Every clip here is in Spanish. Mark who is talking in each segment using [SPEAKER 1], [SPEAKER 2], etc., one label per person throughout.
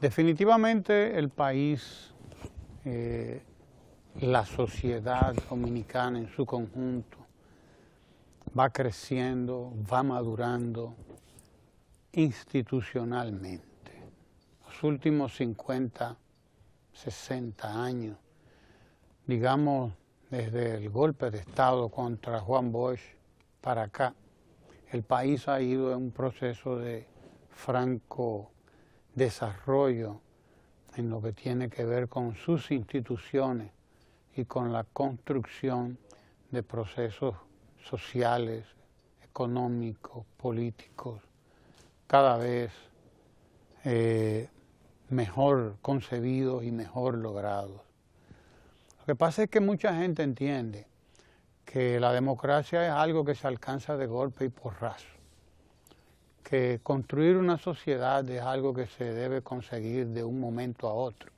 [SPEAKER 1] Definitivamente el país, eh, la sociedad dominicana en su conjunto, va creciendo, va madurando institucionalmente. Los últimos 50, 60 años, digamos desde el golpe de Estado contra Juan Bosch para acá, el país ha ido en un proceso de franco desarrollo en lo que tiene que ver con sus instituciones y con la construcción de procesos sociales, económicos, políticos, cada vez eh, mejor concebidos y mejor logrados. Lo que pasa es que mucha gente entiende que la democracia es algo que se alcanza de golpe y porrazo que construir una sociedad es algo que se debe conseguir de un momento a otro.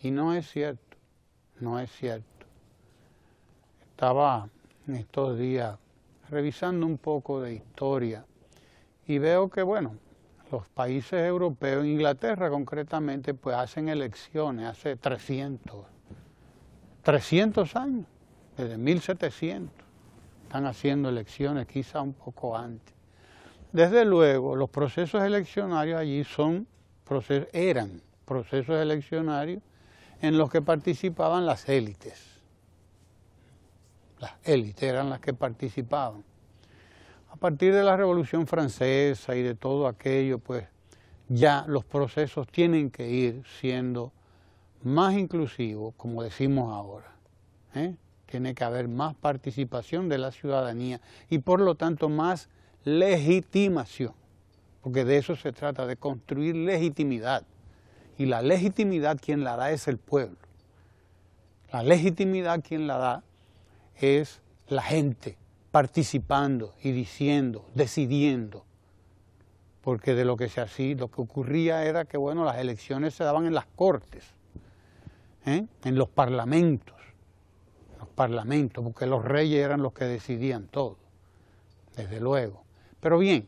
[SPEAKER 1] Y no es cierto, no es cierto. Estaba en estos días revisando un poco de historia y veo que, bueno, los países europeos, Inglaterra concretamente, pues hacen elecciones hace 300, 300 años, desde 1700, están haciendo elecciones quizá un poco antes. Desde luego, los procesos eleccionarios allí son, eran procesos eleccionarios en los que participaban las élites. Las élites eran las que participaban. A partir de la Revolución Francesa y de todo aquello, pues ya los procesos tienen que ir siendo más inclusivos, como decimos ahora. ¿eh? Tiene que haber más participación de la ciudadanía y por lo tanto más legitimación, porque de eso se trata, de construir legitimidad. Y la legitimidad quien la da es el pueblo. La legitimidad quien la da es la gente participando y diciendo, decidiendo. Porque de lo que se hacía, lo que ocurría era que bueno, las elecciones se daban en las cortes, ¿eh? en los parlamentos, los parlamentos, porque los reyes eran los que decidían todo, desde luego. Pero bien,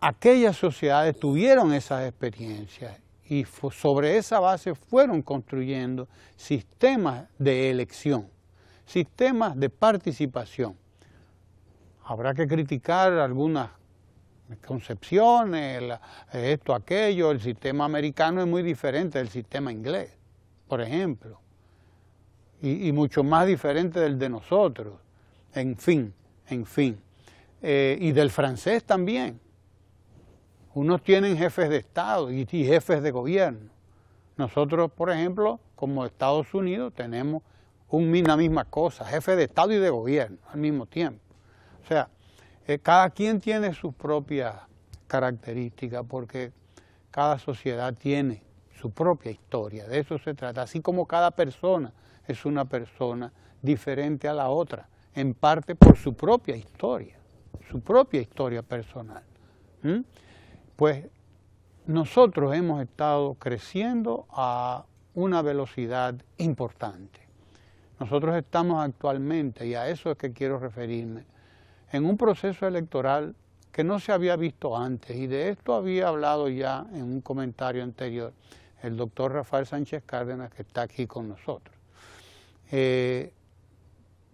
[SPEAKER 1] aquellas sociedades tuvieron esas experiencias y sobre esa base fueron construyendo sistemas de elección, sistemas de participación. Habrá que criticar algunas concepciones, esto, aquello, el sistema americano es muy diferente del sistema inglés, por ejemplo, y mucho más diferente del de nosotros, en fin, en fin. Eh, y del francés también. Unos tienen jefes de Estado y, jefes de gobierno. Nosotros, por ejemplo, como Estados Unidos, tenemos una misma cosa, jefe de Estado y de gobierno al mismo tiempo. O sea, eh, cada quien tiene sus propia características porque cada sociedad tiene su propia historia, de eso se trata, así como cada persona es una persona diferente a la otra, en parte por su propia historia su propia historia personal. Pues nosotros hemos estado creciendo a una velocidad importante. Nosotros estamos actualmente, y a eso es que quiero referirme, en un proceso electoral que no se había visto antes, y de esto había hablado ya en un comentario anterior el doctor Rafael Sánchez Cárdenas, que está aquí con nosotros. Eh,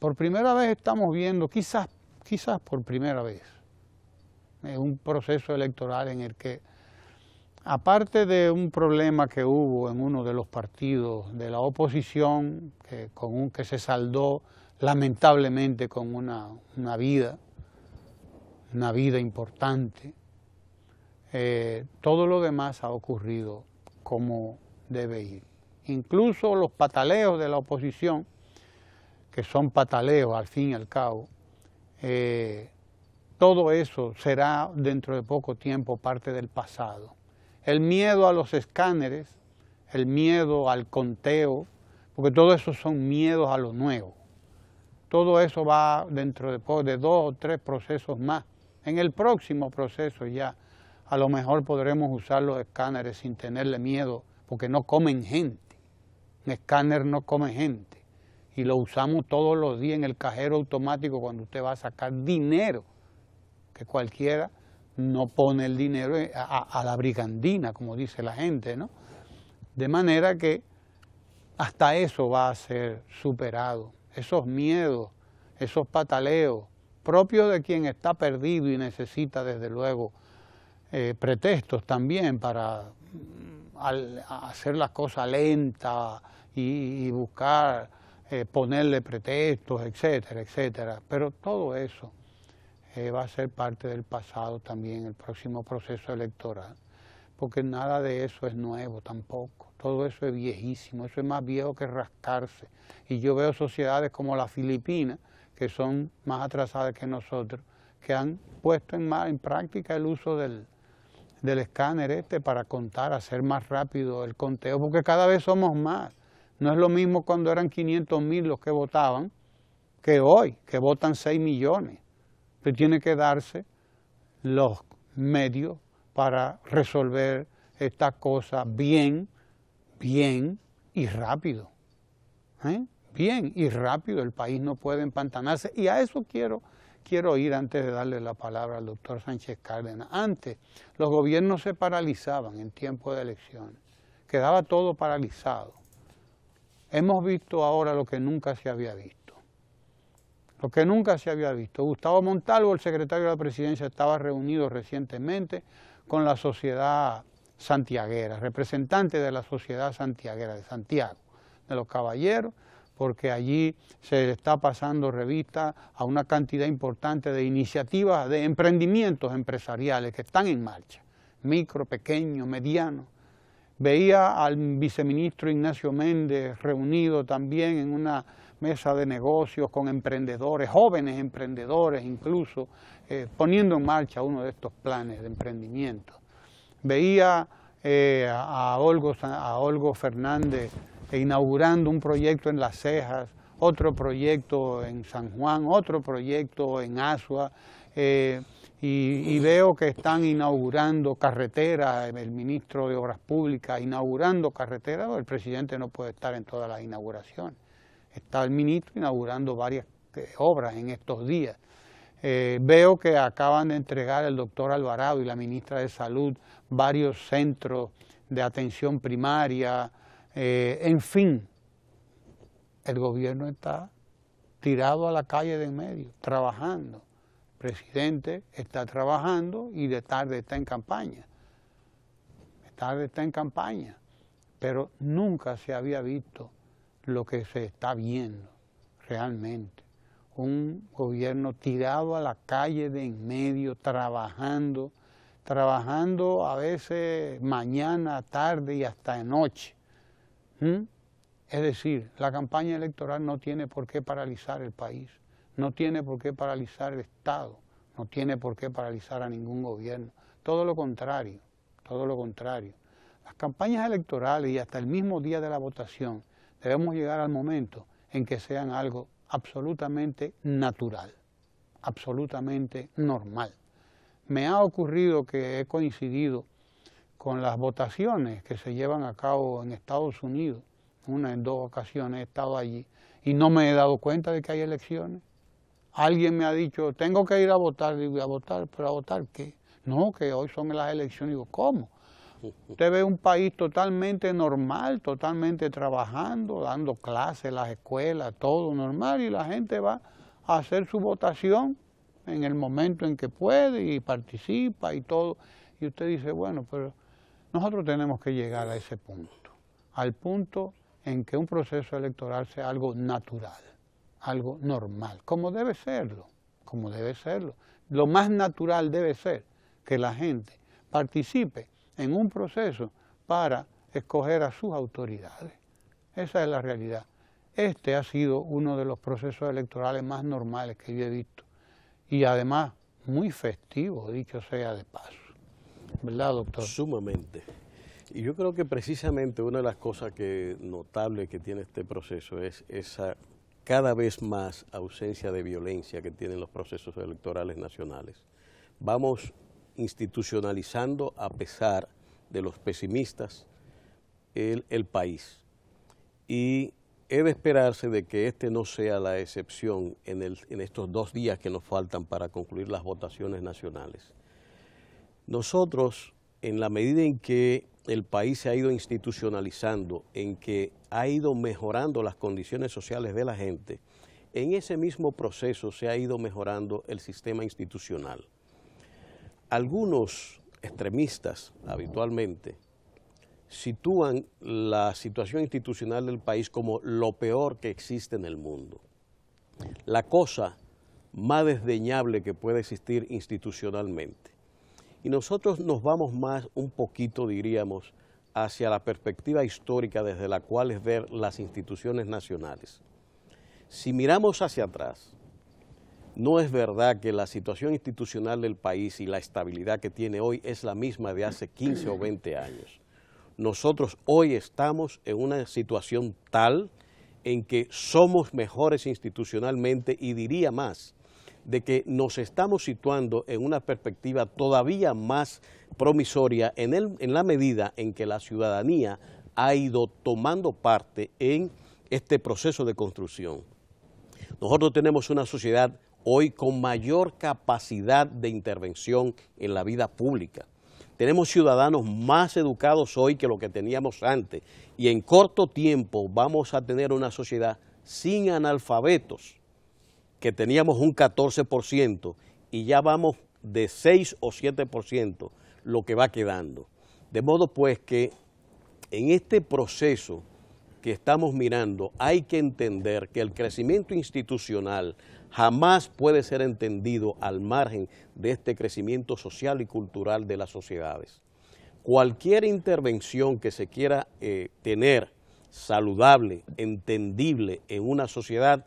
[SPEAKER 1] por primera vez estamos viendo, quizás quizás por primera vez, en un proceso electoral en el que, aparte de un problema que hubo en uno de los partidos de la oposición, que, se saldó lamentablemente con una, vida, una vida importante, eh, todo lo demás ha ocurrido como debe ir. Incluso los pataleos de la oposición, que son pataleos al fin y al cabo, eh, todo eso será dentro de poco tiempo parte del pasado. El miedo a los escáneres, el miedo al conteo, porque todo eso son miedos a lo nuevo. Todo eso va dentro de, de dos o tres procesos más. En el próximo proceso ya a lo mejor podremos usar los escáneres sin tenerle miedo, porque no comen gente. Un escáner no come gente y lo usamos todos los días en el cajero automático cuando usted va a sacar dinero, que cualquiera no pone el dinero a, la brigandina, como dice la gente, ¿no? De manera que hasta eso va a ser superado, esos miedos, esos pataleos, propio de quien está perdido y necesita desde luego eh, pretextos también para mm, hacer las cosas lentas y buscar eh, ponerle pretextos, etcétera, etcétera. Pero todo eso eh, va a ser parte del pasado también, el próximo proceso electoral, porque nada de eso es nuevo tampoco. Todo eso es viejísimo, eso es más viejo que rascarse. Y yo veo sociedades como la Filipina, que son más atrasadas que nosotros, que han puesto en, en práctica el uso del, del escáner este para contar, hacer más rápido el conteo, porque cada vez somos más no es lo mismo cuando eran 500 mil los que votaban que hoy, que votan 6 millones. Pero tiene que darse los medios para resolver esta cosa bien, bien y rápido. ¿eh? Bien y rápido, el país no puede empantanarse. Y a eso quiero, quiero ir antes de darle la palabra al doctor Sánchez Cárdenas. Antes, los gobiernos se paralizaban en tiempo de elecciones, quedaba todo paralizado. Hemos visto ahora lo que nunca se había visto. Lo que nunca se había visto. Gustavo Montalvo, el secretario de la presidencia, estaba reunido recientemente con la sociedad santiaguera, representante de la sociedad santiaguera de Santiago, de los caballeros, porque allí se está pasando revista a una cantidad importante de iniciativas de emprendimientos empresariales que están en marcha, micro, pequeño, mediano. Veía al viceministro Ignacio Méndez reunido también en una mesa de negocios con emprendedores, jóvenes emprendedores incluso, eh, poniendo en marcha uno de estos planes de emprendimiento. Veía eh, a, a Olgo Fernández inaugurando un proyecto en Las Cejas otro proyecto en San Juan, otro proyecto en Asua, eh, y, veo que están inaugurando carreteras, el ministro de Obras Públicas inaugurando carreteras, el presidente no puede estar en todas las inauguraciones. Está el ministro inaugurando varias eh, obras en estos días. Eh, veo que acaban de entregar el doctor Alvarado y la ministra de Salud varios centros de atención primaria, en fin, el gobierno está tirado a la calle de en medio, trabajando. El presidente está trabajando y de tarde está en campaña. De tarde está en campaña, pero nunca se había visto lo que se está viendo realmente. Un gobierno tirado a la calle de en medio, trabajando, trabajando a veces mañana, tarde y hasta de noche. ¿Mm? Es decir, la campaña electoral no tiene por qué paralizar el país, no tiene por qué paralizar el Estado, no tiene por qué paralizar a ningún gobierno. Todo lo contrario, todo lo contrario. Las campañas electorales y hasta el mismo día de la votación debemos llegar al momento en que sean algo absolutamente natural, absolutamente normal. Me ha ocurrido que he coincidido con las votaciones que se llevan a cabo en Estados Unidos una en dos ocasiones he estado allí y no me he dado cuenta de que hay elecciones. Alguien me ha dicho, tengo que ir a votar, digo, a votar, pero a votar qué? No, que hoy son las elecciones, digo, ¿cómo? Usted ve un país totalmente normal, totalmente trabajando, dando clases, las escuelas, todo normal, y la gente va a hacer su votación en el momento en que puede y participa y todo. Y usted dice, bueno, pero nosotros tenemos que llegar a ese punto, al punto en que un proceso electoral sea algo natural, algo normal, como debe serlo, como debe serlo. Lo más natural debe ser que la gente participe en un proceso para escoger a sus autoridades. Esa es la realidad. Este ha sido uno de los procesos electorales más normales que yo he visto y además muy festivo, dicho sea de paso. ¿Verdad, doctor? Sumamente.
[SPEAKER 2] Y yo creo que precisamente una de las cosas que notable que tiene este proceso es esa cada vez más ausencia de violencia que tienen los procesos electorales nacionales. Vamos institucionalizando, a pesar de los pesimistas, el, país. Y he de esperarse de que este no sea la excepción en, el, en estos dos días que nos faltan para concluir las votaciones nacionales. Nosotros en la medida en que el país se ha ido institucionalizando, en que ha ido mejorando las condiciones sociales de la gente, en ese mismo proceso se ha ido mejorando el sistema institucional. Algunos extremistas habitualmente sitúan la situación institucional del país como lo peor que existe en el mundo. La cosa más desdeñable que puede existir institucionalmente. Y nosotros nos vamos más un poquito, diríamos, hacia la perspectiva histórica desde la cual es ver las instituciones nacionales. Si miramos hacia atrás, no es verdad que la situación institucional del país y la estabilidad que tiene hoy es la misma de hace 15 o 20 años. Nosotros hoy estamos en una situación tal en que somos mejores institucionalmente y diría más, de que nos estamos situando en una perspectiva todavía más promisoria en, la medida en que la ciudadanía ha ido tomando parte en este proceso de construcción. Nosotros tenemos una sociedad hoy con mayor capacidad de intervención en la vida pública. Tenemos ciudadanos más educados hoy que lo que teníamos antes y en corto tiempo vamos a tener una sociedad sin analfabetos que teníamos un 14% y ya vamos de 6 o 7% lo que va quedando. De modo pues que en este proceso que estamos mirando hay que entender que el crecimiento institucional jamás puede ser entendido al margen de este crecimiento social y cultural de las sociedades. Cualquier intervención que se quiera eh, tener saludable, entendible en una sociedad,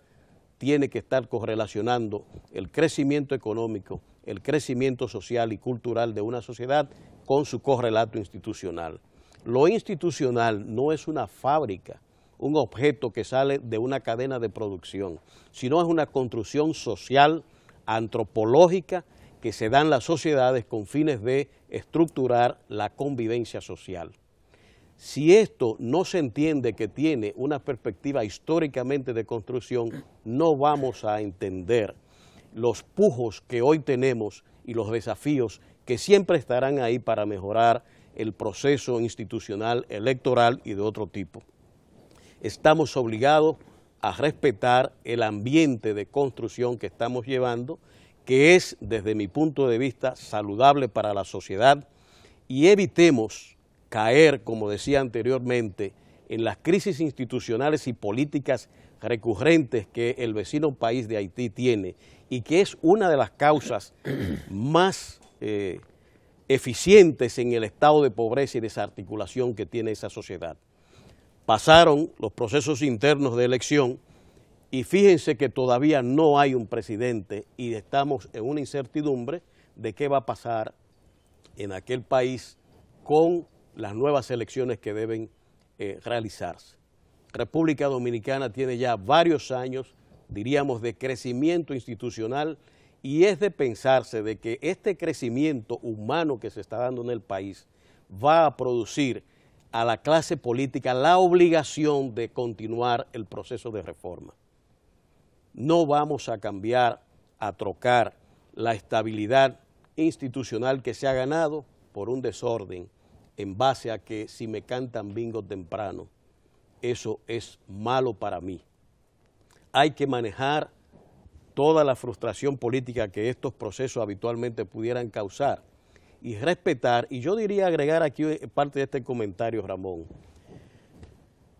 [SPEAKER 2] tiene que estar correlacionando el crecimiento económico, el crecimiento social y cultural de una sociedad con su correlato institucional. Lo institucional no es una fábrica, un objeto que sale de una cadena de producción, sino es una construcción social, antropológica, que se dan las sociedades con fines de estructurar la convivencia social. Si esto no se entiende que tiene una perspectiva históricamente de construcción, no vamos a entender los pujos que hoy tenemos y los desafíos que siempre estarán ahí para mejorar el proceso institucional, electoral y de otro tipo. Estamos obligados a respetar el ambiente de construcción que estamos llevando, que es, desde mi punto de vista, saludable para la sociedad, y evitemos caer, como decía anteriormente, en las crisis institucionales y políticas recurrentes que el vecino país de Haití tiene y que es una de las causas más eh, eficientes en el estado de pobreza y desarticulación que tiene esa sociedad. Pasaron los procesos internos de elección y fíjense que todavía no hay un presidente y estamos en una incertidumbre de qué va a pasar en aquel país con las nuevas elecciones que deben eh, realizarse. República Dominicana tiene ya varios años, diríamos, de crecimiento institucional y es de pensarse de que este crecimiento humano que se está dando en el país va a producir a la clase política la obligación de continuar el proceso de reforma. No vamos a cambiar, a trocar la estabilidad institucional que se ha ganado por un desorden en base a que si me cantan bingo temprano, eso es malo para mí. Hay que manejar toda la frustración política que estos procesos habitualmente pudieran causar y respetar, y yo diría agregar aquí eh, parte de este comentario, Ramón.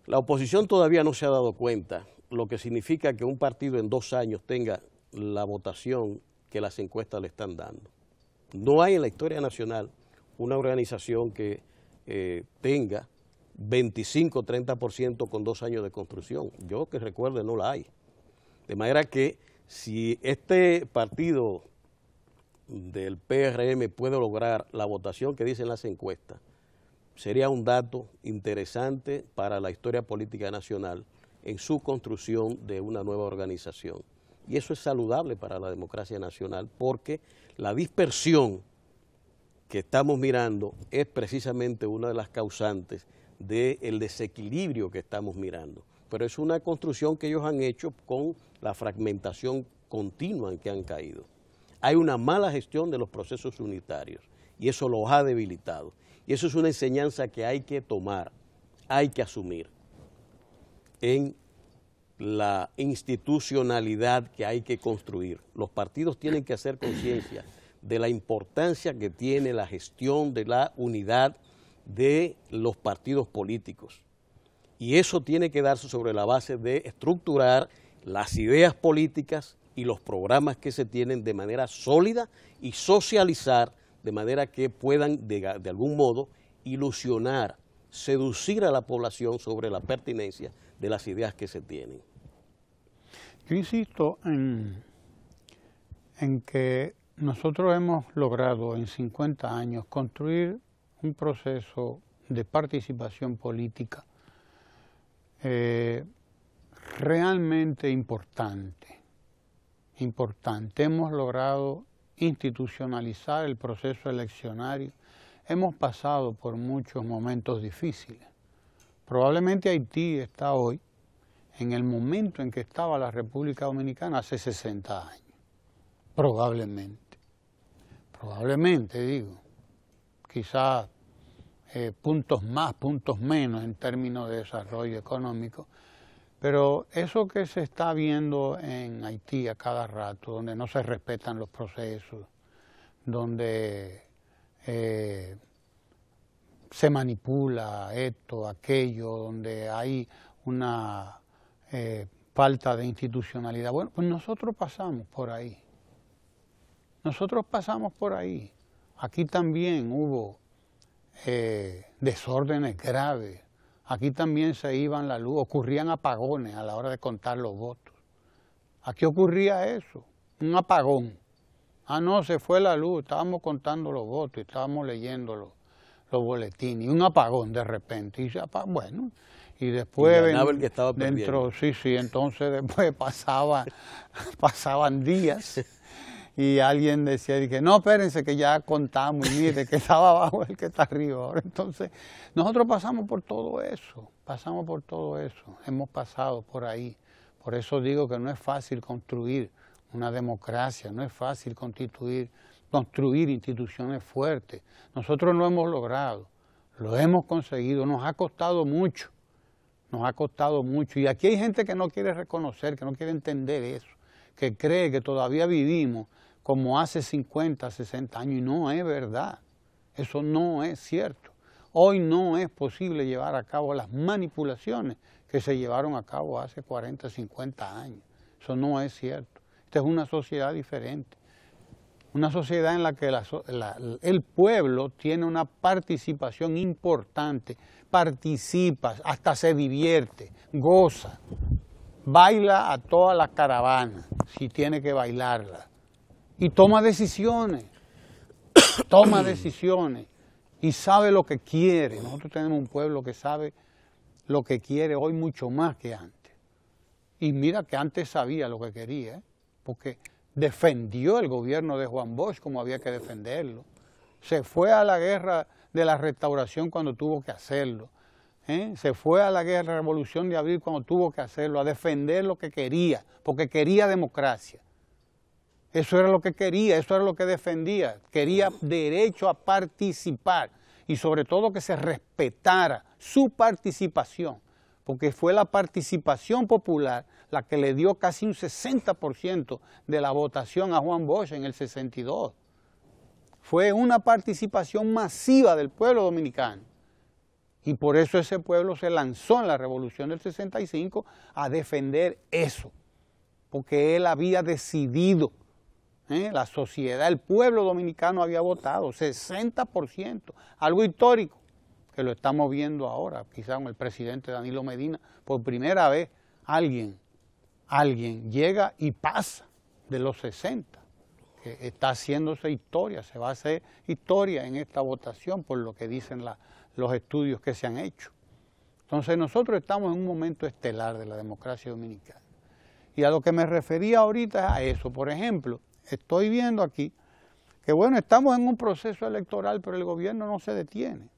[SPEAKER 2] La oposición todavía no se ha dado cuenta lo que significa que un partido en dos años tenga la votación que las encuestas le están dando. No hay en la historia nacional una organización que eh, tenga 25 30% con dos años de construcción. Yo que recuerde no la hay. De manera que si este partido del PRM puede lograr la votación que dicen las encuestas, sería un dato interesante para la historia política nacional en su construcción de una nueva organización. Y eso es saludable para la democracia nacional porque la dispersión que estamos mirando es precisamente una de las causantes del desequilibrio que estamos mirando. Pero es una construcción que ellos han hecho con la fragmentación continua en que han caído. Hay una mala gestión de los procesos unitarios y eso los ha debilitado. Y eso es una enseñanza que hay que tomar, hay que asumir en la institucionalidad que hay que construir. Los partidos tienen que hacer conciencia de la importancia que tiene la gestión de la unidad de los partidos políticos. Y eso tiene que darse sobre la base de estructurar las ideas políticas y los programas que se tienen de manera sólida y socializar de manera que puedan de, algún modo ilusionar, seducir a la población sobre la pertinencia de las ideas que se tienen.
[SPEAKER 1] Yo insisto en, en que nosotros hemos logrado en 50 años construir un proceso de participación política eh, realmente importante. Importante. Hemos logrado institucionalizar el proceso eleccionario. Hemos pasado por muchos momentos difíciles. Probablemente Haití está hoy en el momento en que estaba la República Dominicana hace 60 años. Probablemente probablemente digo, quizás eh, puntos más, puntos menos en términos de desarrollo económico, pero eso que se está viendo en Haití a cada rato, donde no se respetan los procesos, donde eh, se manipula esto, aquello, donde hay una eh, falta de institucionalidad, bueno, pues nosotros pasamos por ahí. Nosotros pasamos por ahí. Aquí también hubo eh, desórdenes graves. Aquí también se iban la luz, ocurrían apagones a la hora de contar los votos. Aquí ocurría eso, un apagón. Ah, no, se fue la luz, estábamos contando los votos, estábamos leyendo los, boletines, y un apagón de repente. Y se bueno, y después que estaba dentro, sí, sí, entonces después pasaban días y alguien decía, dije, no, espérense que ya contamos, y mire, que estaba abajo el que está arriba. Ahora, entonces, nosotros pasamos por todo eso, pasamos por todo eso, hemos pasado por ahí. Por eso digo que no es fácil construir una democracia, no es fácil constituir, construir instituciones fuertes. Nosotros lo hemos logrado, lo hemos conseguido, nos ha costado mucho, nos ha costado mucho. Y aquí hay gente que no quiere reconocer, que no quiere entender eso, que cree que todavía vivimos como hace 50, 60 años, y no es verdad. Eso no es cierto. Hoy no es posible llevar a cabo las manipulaciones que se llevaron a cabo hace 40, 50 años. Eso no es cierto. Esta es una sociedad diferente. Una sociedad en la que el pueblo tiene una participación importante, participa, hasta se divierte, goza, baila a toda la caravana, si tiene que bailarla y toma decisiones, toma decisiones y sabe lo que quiere. Nosotros tenemos un pueblo que sabe lo que quiere hoy mucho más que antes. Y mira que antes sabía lo que quería, ¿eh? porque defendió el gobierno de Juan Bosch como había que defenderlo. Se fue a la guerra de la restauración cuando tuvo que hacerlo. ¿eh? Se fue a la guerra de la revolución de abril cuando tuvo que hacerlo, a defender lo que quería, porque quería democracia. Eso era lo que quería, eso era lo que defendía. Quería derecho a participar y sobre todo que se respetara su participación, porque fue la participación popular la que le dio casi un 60% de la votación a Juan Bosch en el 62. Fue una participación masiva del pueblo dominicano. Y por eso ese pueblo se lanzó en la revolución del 65 a defender eso, porque él había decidido ¿eh? la sociedad, el pueblo dominicano había votado, 60%, algo histórico, que lo estamos viendo ahora, quizá con el presidente Danilo Medina, por primera vez alguien, alguien llega y pasa de los 60, que está haciéndose historia, se va a hacer historia en esta votación, por lo que dicen los estudios que se han hecho. Entonces nosotros estamos en un momento estelar de la democracia dominicana. Y a lo que me refería ahorita es a eso. Por ejemplo, estoy viendo aquí que, bueno, estamos en un proceso electoral, pero el gobierno no se detiene.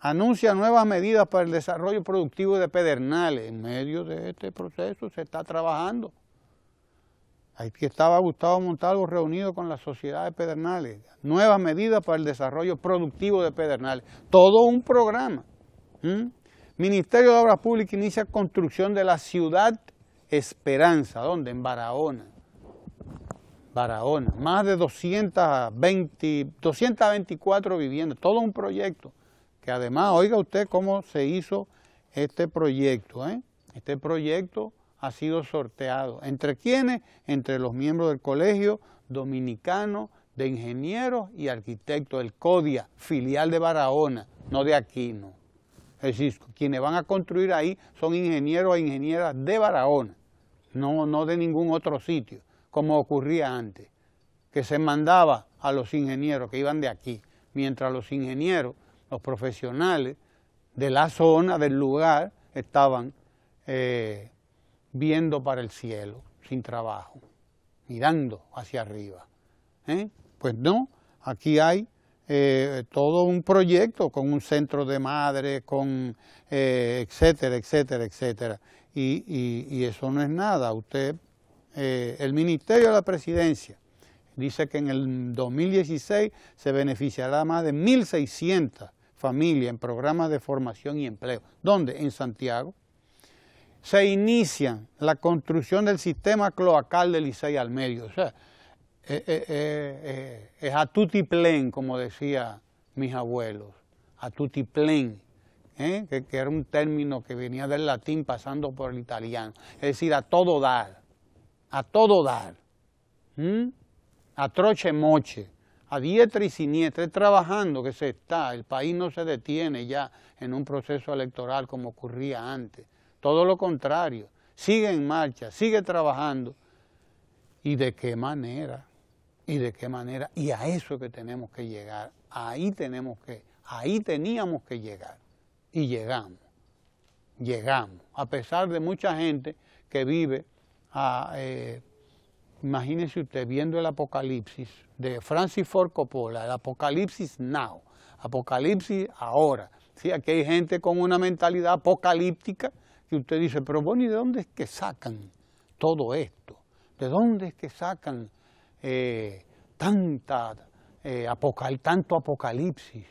[SPEAKER 1] Anuncia nuevas medidas para el desarrollo productivo de Pedernales. En medio de este proceso se está trabajando. Aquí estaba Gustavo Montalvo reunido con la sociedad de Pedernales. Nuevas medidas para el desarrollo productivo de Pedernales. Todo un programa. Ministerio de Obras Públicas inicia construcción de la ciudad Esperanza, ¿dónde? En Barahona. Barahona, más de 220, 224 viviendas, todo un proyecto, que además, oiga usted cómo se hizo este proyecto, ¿eh? este proyecto ha sido sorteado, ¿entre quiénes? Entre los miembros del Colegio Dominicano de Ingenieros y Arquitectos, el CODIA, filial de Barahona, no de Aquino. Es decir, quienes van a construir ahí son ingenieros e ingenieras de Barahona, no, no de ningún otro sitio como ocurría antes, que se mandaba a los ingenieros que iban de aquí, mientras los ingenieros, los profesionales de la zona, del lugar, estaban eh, viendo para el cielo, sin trabajo, mirando hacia arriba. ¿eh? Pues no, aquí hay eh, todo un proyecto con un centro de madre, con etcétera, etcétera, etcétera. Y, y, eso no es nada, usted eh, el Ministerio de la Presidencia dice que en el 2016 se beneficiará más de 1.600 familias en programas de formación y empleo. ¿Dónde? En Santiago. Se inicia la construcción del sistema cloacal de Licey al medio. O sea, eh, eh, es a plen, como decía mis abuelos, a tutti ¿Eh? que, era un término que venía del latín pasando por el italiano, es decir, a todo dar a todo dar, a troche moche, a diestra y siniestra, trabajando que se está, el país no se detiene ya en un proceso electoral como ocurría antes, todo lo contrario, sigue en marcha, sigue trabajando, y de qué manera, y de qué manera, y a eso que tenemos que llegar, ahí tenemos que, ahí teníamos que llegar, y llegamos, llegamos, a pesar de mucha gente que vive eh, imagínese imagínense usted viendo el Apocalipsis de Francis Ford Coppola, el Apocalipsis Now, Apocalipsis ahora. Aquí hay gente con una mentalidad apocalíptica que usted dice, pero bueno, ¿y de dónde es que sacan todo esto? ¿De dónde es que sacan eh, tanta, eh, tanto apocalipsis?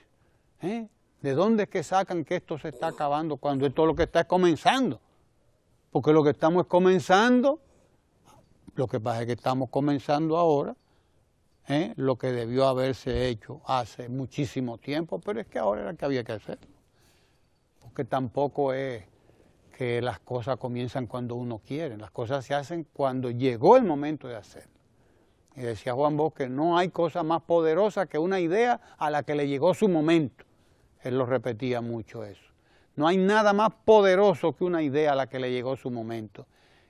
[SPEAKER 1] ¿De dónde es que sacan que esto se está acabando cuando esto lo que está comenzando? Porque lo que estamos es comenzando lo que pasa es que estamos comenzando ahora ¿eh? lo que debió haberse hecho hace muchísimo tiempo, pero es que ahora era que había que hacerlo. Porque tampoco es que las cosas comienzan cuando uno quiere, las cosas se hacen cuando llegó el momento de hacerlo. Y decía Juan Bosque, no hay cosa más poderosa que una idea a la que le llegó su momento. Él lo repetía mucho eso. No hay nada más poderoso que una idea a la que le llegó su momento.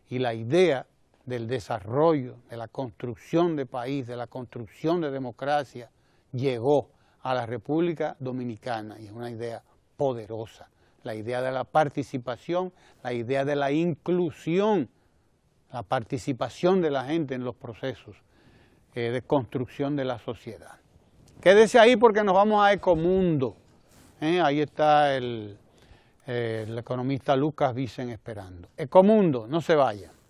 [SPEAKER 1] Y la idea del desarrollo, de la construcción de país, de la construcción de democracia, llegó a la República Dominicana y es una idea poderosa, la idea de la participación, la idea de la inclusión, la participación de la gente en los procesos eh, de construcción de la sociedad. Quédese ahí porque nos vamos a Ecomundo. ¿eh? Ahí está el, economista Lucas Vicen esperando. Ecomundo, no se vaya.